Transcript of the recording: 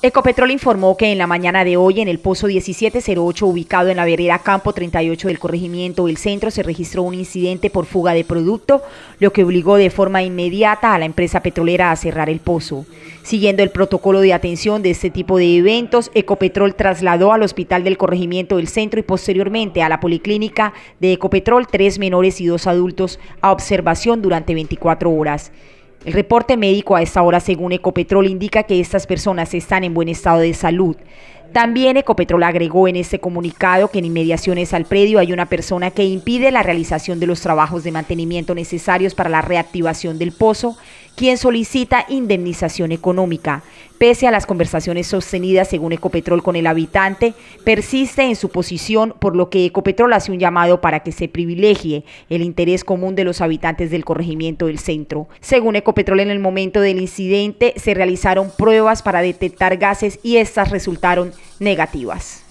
Ecopetrol informó que en la mañana de hoy en el pozo 1708 ubicado en la vereda Campo 38 del corregimiento del centro se registró un incidente por fuga de producto, lo que obligó de forma inmediata a la empresa petrolera a cerrar el pozo. Siguiendo el protocolo de atención de este tipo de eventos, Ecopetrol trasladó al hospital del corregimiento del centro y posteriormente a la policlínica de Ecopetrol tres menores y dos adultos a observación durante 24 horas. El reporte médico a esta hora, según Ecopetrol, indica que estas personas están en buen estado de salud. También Ecopetrol agregó en este comunicado que en inmediaciones al predio hay una persona que impide la realización de los trabajos de mantenimiento necesarios para la reactivación del pozo quien solicita indemnización económica. Pese a las conversaciones sostenidas según Ecopetrol con el habitante, persiste en su posición, por lo que Ecopetrol hace un llamado para que se privilegie el interés común de los habitantes del corregimiento del centro. Según Ecopetrol, en el momento del incidente se realizaron pruebas para detectar gases y estas resultaron negativas.